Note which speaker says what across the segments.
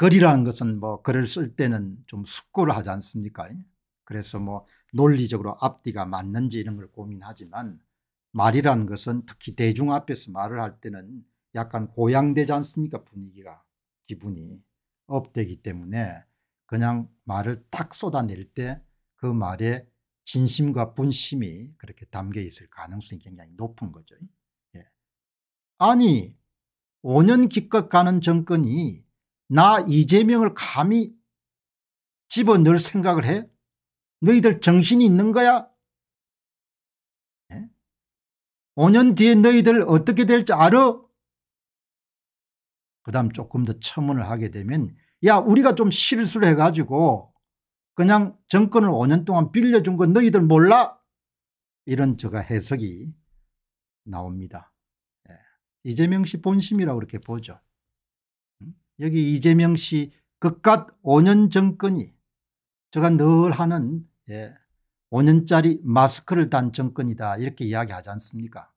Speaker 1: 글이라는 것은 뭐 글을 쓸 때는 좀 숙고를 하지 않습니까? 그래서 뭐 논리적으로 앞뒤가 맞는지 이런 걸 고민하지만 말이라는 것은 특히 대중 앞에서 말을 할 때는 약간 고양되지 않습니까? 분위기가 기분이 업되기 때문에 그냥 말을 탁 쏟아낼 때 그 말에 진심과 분심이 그렇게 담겨 있을 가능성이 굉장히 높은 거죠. 예. 아니 5년 기껏 가는 정권이 나 이재명을 감히 집어넣을 생각을 해? 너희들 정신이 있는 거야? 네? 예? 5년 뒤에 너희들 어떻게 될지 알아? 그 다음 조금 더 첨언을 하게 되면 야 우리가 좀 실수를 해가지고 그냥 정권을 5년 동안 빌려준 건 너희들 몰라? 이런 제가 해석이 나옵니다. 네. 예. 이재명 씨 본심이라고 그렇게 보죠. 여기 이재명 씨 그깟 5년 정권이 제가 늘 하는 예, 5년짜리 마스크를 단 정권이다 이렇게 이야기하지 않습니까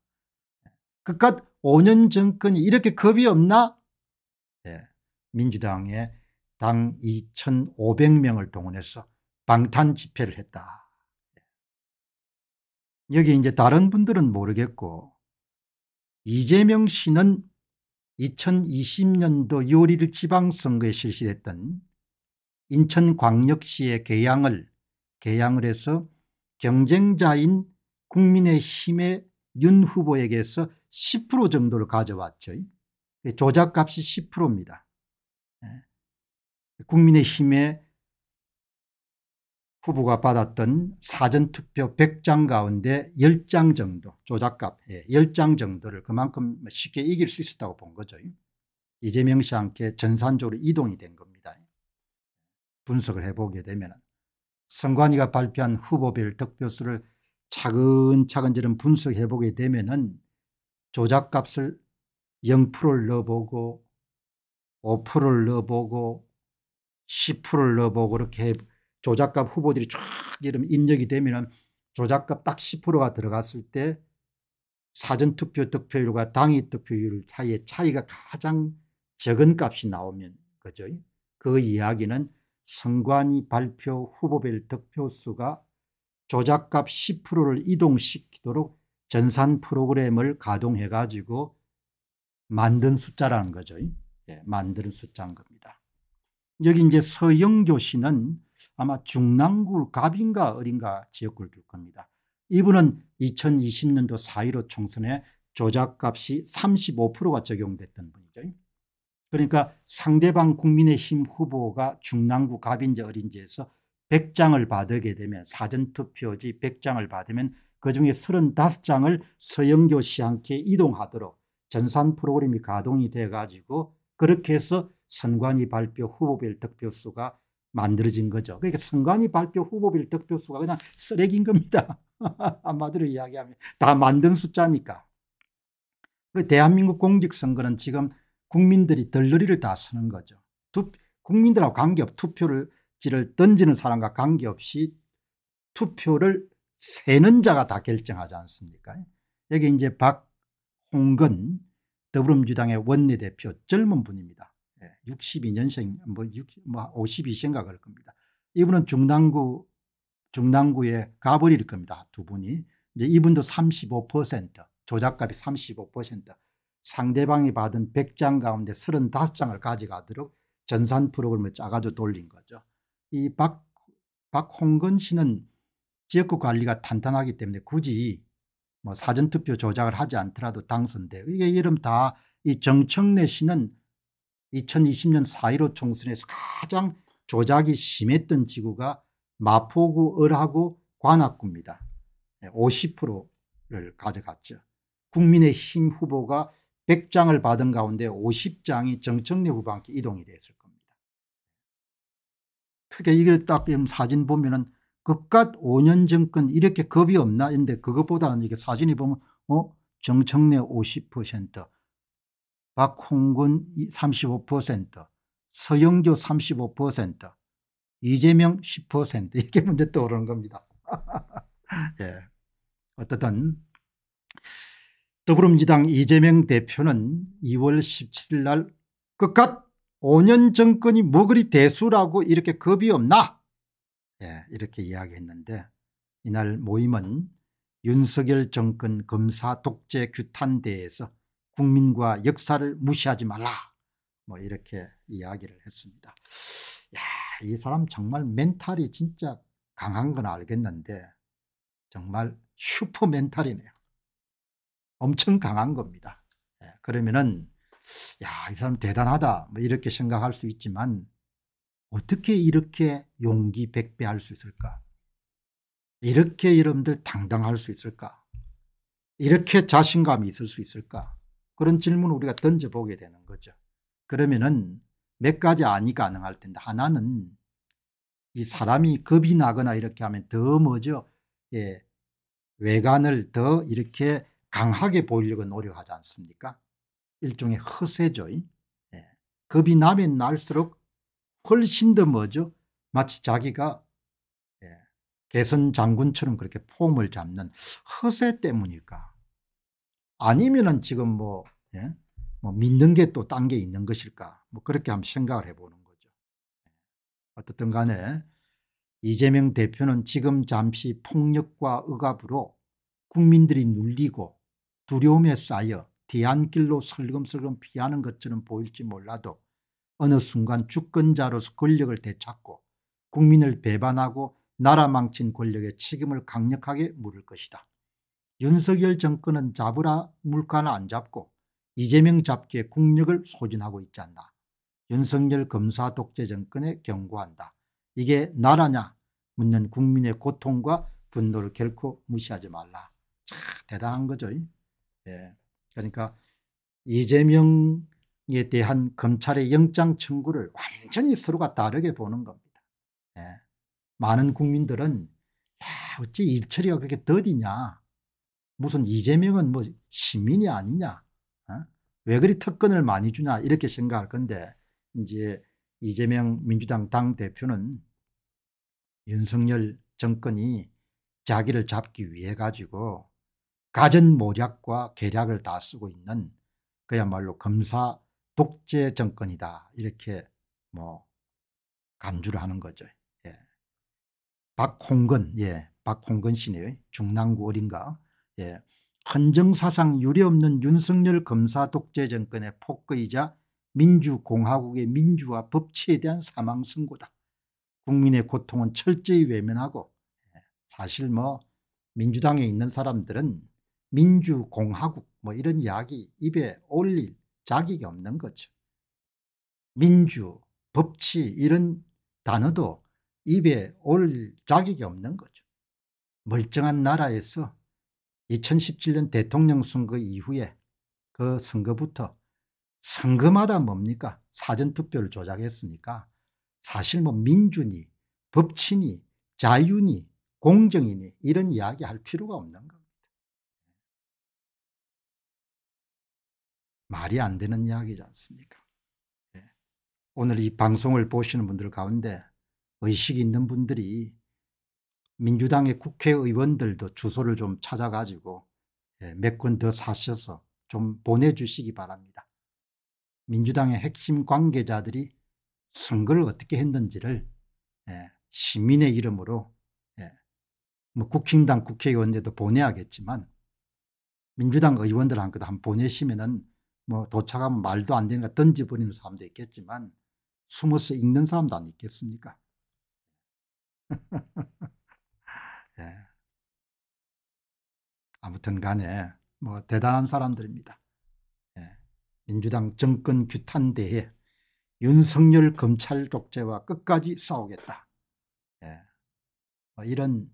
Speaker 1: 그깟 5년 정권이 이렇게 겁이 없나 예, 민주당의 당 2,500명을 동원해서 방탄 집회를 했다 예. 여기 이제 다른 분들은 모르겠고 이재명 씨는 2020년도 요리를 지방선거에 실시됐던 인천광역시의 개항을 개항을 해서 경쟁자인 국민의힘의 윤 후보에게서 10% 정도를 가져왔죠. 조작값이 10%입니다. 예. 국민의힘의 후보가 받았던 사전투표 100장 가운데 10장 정도 조작값 에 예, 10장 정도를 그만큼 쉽게 이길 수 있었다고 본 거죠. 이재명 씨한테전산적으로 이동이 된 겁니다. 분석을 해보게 되면 선관위가 발표한 후보별 득표수를 차근차근 저런 분석해보게 되면 은 조작값을 0%를 넣어보고 5%를 넣어보고 10%를 넣어보고 그렇게 조작값 후보들이 쫙이름 입력이 되면은 조작값 딱 10%가 들어갔을 때 사전투표 득표율과 당일 득표율 사이의 차이가 가장 적은 값이 나오면 그죠. 그 이야기는 선관위 발표 후보별 득표수가 조작값 10%를 이동시키도록 전산 프로그램을 가동해 가지고 만든 숫자라는 거죠. 예, 만든 숫자인 겁니다. 여기 이제 서영교 씨는 아마 중랑구 갑인가 어린가 지역구를 둘 겁니다. 이분은 2020년도 4.15 총선에 조작값이 35%가 적용됐던 분이죠. 그러니까 상대방 국민의힘 후보가 중랑구 갑인지 어린지에서 100장을 받게 되면 사전투표지 100장을 받으면 그중에 35장을 서영교 시한께 이동하도록 전산 프로그램이 가동이 돼가지고 그렇게 해서 선관위 발표 후보별 득표수가 만들어진 거죠. 그러니까 선관위 발표 후보별 득표수가 그냥 쓰레기인 겁니다. 한마디로 이야기하면 다 만든 숫자니까. 그 대한민국 공직선거는 지금 국민들이 덜러리를 다 쓰는 거죠. 국민들하고 관계없이 투표를 던지는 사람과 관계없이 투표를 세는 자가 다 결정하지 않습니까? 여기 이제 박홍근 더불어민주당의 원내대표 젊은 분입니다. 62년생, 뭐, 60, 뭐 52세인가 그럴 겁니다. 이분은 중랑구, 중랑구의 가버릴 겁니다. 두 분이. 이제 이분도 35% 조작값이 35% 상대방이 받은 100장 가운데 35장을 가져가도록 전산 프로그램을 짜가지고 돌린 거죠. 이 박, 박홍근 씨는 지역구 관리가 탄탄하기 때문에 굳이 뭐 사전투표 조작을 하지 않더라도 당선돼. 이게 이름 다 이 정청래 씨는 2020년 4.15 총선에서 가장 조작이 심했던 지구가 마포구, 을하고 관악구입니다. 50%를 예, 가져갔죠. 국민의힘 후보가 100장을 받은 가운데 50장이 정청래 후보한테 이동이 됐을 겁니다. 크게 이걸 딱 사진 보면은 그깟 5년 정권 이렇게 겁이 없나 했는데 그것보다는 이게 사진이 보면 어 정청래 50% 박홍근 35%, 서영교 35%, 이재명 10% 이렇게 문제 떠오르는 겁니다. 예. 어떻든 더불어민주당 이재명 대표는 2월 17일 날 그깟 5년 정권이 뭐 그리 대수라고 이렇게 겁이 없나 예, 이렇게 이야기했는데 이날 모임은 윤석열 정권 검사 독재 규탄대에서 국민과 역사를 무시하지 말라 뭐 이렇게 이야기를 했습니다. 야, 이 사람 정말 멘탈이 진짜 강한 건 알겠는데 정말 슈퍼 멘탈이네요. 엄청 강한 겁니다. 예, 그러면은 야, 이 사람 대단하다 뭐 이렇게 생각할 수 있지만 어떻게 이렇게 용기 백배할 수 있을까? 이렇게 여러분들 당당할 수 있을까? 이렇게 자신감이 있을 수 있을까? 그런 질문을 우리가 던져보게 되는 거죠. 그러면은 몇 가지 안이 가능할 텐데 하나는 이 사람이 겁이 나거나 이렇게 하면 더 뭐죠? 예, 외관을 더 이렇게 강하게 보이려고 노력하지 않습니까? 일종의 허세죠. 예. 겁이 나면 날수록 훨씬 더 뭐죠? 마치 자기가 예, 개선 장군처럼 그렇게 폼을 잡는 허세 때문일까? 아니면은 지금 뭐, 예? 뭐 믿는 게 또 딴 게 있는 것일까? 뭐 그렇게 한번 생각을 해보는 거죠. 예. 어떻든 간에 이재명 대표는 지금 잠시 폭력과 억압으로 국민들이 눌리고 두려움에 쌓여 뒤안길로 설금설금 피하는 것처럼 보일지 몰라도 어느 순간 주권자로서 권력을 되찾고 국민을 배반하고 나라 망친 권력의 책임을 강력하게 물을 것이다. 윤석열 정권은 잡으라 물가나 안 잡고 이재명 잡기에 국력을 소진하고 있지 않나. 윤석열 검사 독재 정권에 경고한다. 이게 나라냐 묻는 국민의 고통과 분노를 결코 무시하지 말라. 참 대단한 거죠. 예. 그러니까 이재명에 대한 검찰의 영장 청구를 완전히 서로가 다르게 보는 겁니다. 예. 많은 국민들은 야 어찌 일처리가 그렇게 더디냐 무슨 이재명은 뭐 시민이 아니냐 어? 왜 그리 특권을 많이 주냐 이렇게 생각할 건데 이제 이재명 민주당 당대표는 윤석열 정권이 자기를 잡기 위해 가지고 가전 모략과 계략을 다 쓰고 있는 그야말로 검사 독재 정권이다 이렇게 뭐 간주를 하는 거죠. 예. 박홍근, 예, 박홍근 씨네요. 중랑구 어딘가 예. 헌정사상 유례없는 윤석열 검사 독재 정권의 폭거이자 민주공화국의 민주화 법치에 대한 사망 선고다. 국민의 고통은 철저히 외면하고 예, 사실 뭐 민주당에 있는 사람들은 민주공화국 뭐 이런 이야기 입에 올릴 자격이 없는 거죠. 민주, 법치 이런 단어도 입에 올릴 자격이 없는 거죠. 멀쩡한 나라에서 2017년 대통령 선거 이후에 그 선거부터 선거마다 뭡니까 사전투표를 조작했으니까 사실 뭐 민주니 법치니 자유니 공정이니 이런 이야기 할 필요가 없는 겁니다. 말이 안 되는 이야기지 않습니까 예. 오늘 이 방송을 보시는 분들 가운데 의식이 있는 분들이 민주당의 국회의원들도 주소를 좀 찾아가지고 예, 몇권 더 사셔서 좀 보내주시기 바랍니다. 민주당의 핵심 관계자들이 선거를 어떻게 했는지를 예, 시민의 이름으로 예, 뭐 국힘당 국회의원들도 보내야겠지만 민주당 의원들한테도 한번 보내시면은 뭐 도착하면 말도 안 되니까 던져버리는 사람도 있겠지만 숨어서 읽는 사람도 안 있겠습니까? 예. 아무튼 간에 뭐 대단한 사람들입니다. 예. 민주당 정권 규탄대에 윤석열 검찰 독재와 끝까지 싸우겠다. 예. 뭐 이런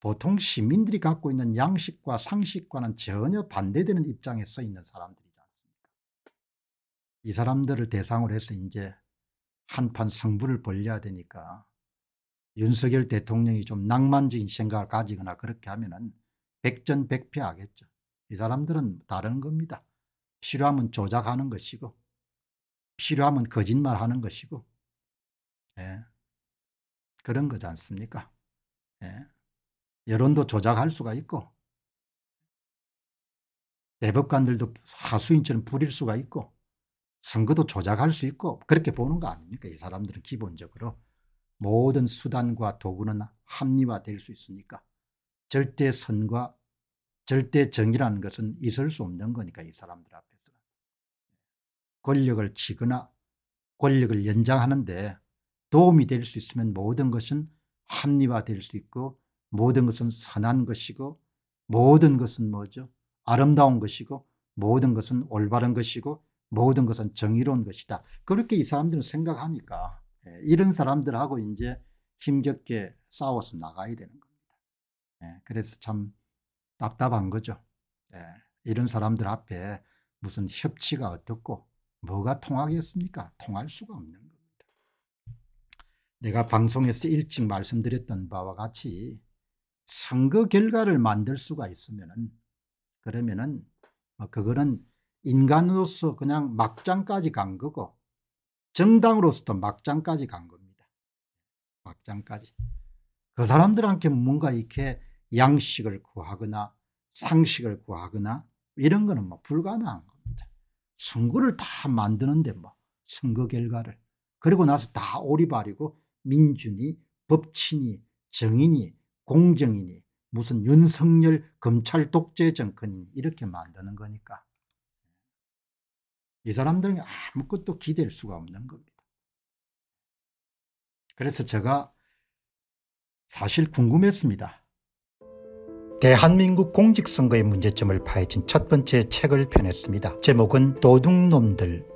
Speaker 1: 보통 시민들이 갖고 있는 양식과 상식과는 전혀 반대되는 입장에 서 있는 사람들이지 않습니까? 이 사람들을 대상으로 해서 이제 한판 승부를 벌려야 되니까 윤석열 대통령이 좀 낭만적인 생각을 가지거나 그렇게 하면은 백전백패하겠죠. 이 사람들은 다른 겁니다. 필요하면 조작하는 것이고 필요하면 거짓말하는 것이고 예. 그런 거지 않습니까? 예. 여론도 조작할 수가 있고 대법관들도 하수인처럼 부릴 수가 있고 선거도 조작할 수 있고 그렇게 보는 거 아닙니까? 이 사람들은 기본적으로 모든 수단과 도구는 합리화될 수 있으니까 절대 선과 절대 정의라는 것은 있을 수 없는 거니까 이 사람들 앞에서는 권력을 치거나 권력을 연장하는데 도움이 될 수 있으면 모든 것은 합리화될 수 있고 모든 것은 선한 것이고 모든 것은 뭐죠? 아름다운 것이고 모든 것은 올바른 것이고 모든 것은 정의로운 것이다. 그렇게 이 사람들은 생각하니까 예, 이런 사람들하고 이제 힘겹게 싸워서 나가야 되는 겁니다. 예, 그래서 참 답답한 거죠. 예, 이런 사람들 앞에 무슨 협치가 어떻고 뭐가 통하겠습니까? 통할 수가 없는 겁니다. 내가 방송에서 일찍 말씀드렸던 바와 같이 선거 결과를 만들 수가 있으면 그러면은 뭐 그거는 인간으로서 그냥 막장까지 간 거고 정당으로서터 막장까지 간 겁니다. 막장까지. 그 사람들한테 뭔가 이렇게 양식을 구하거나 상식을 구하거나 이런 거는 뭐 불가능한 겁니다. 선거를 다 만드는데 뭐 선거 결과를 그리고 나서 다 오리발이고 민주니 법치니 정인이 공정이니 무슨 윤석열 검찰 독재 정권이니 이렇게 만드는 거니까 이 사람들은 아무것도 기댈 수가 없는 겁니다. 그래서 제가 사실 궁금했습니다. 대한민국 공직선거의 문제점을 파헤친 첫 번째 책을 펴냈습니다. 제목은 도둑놈들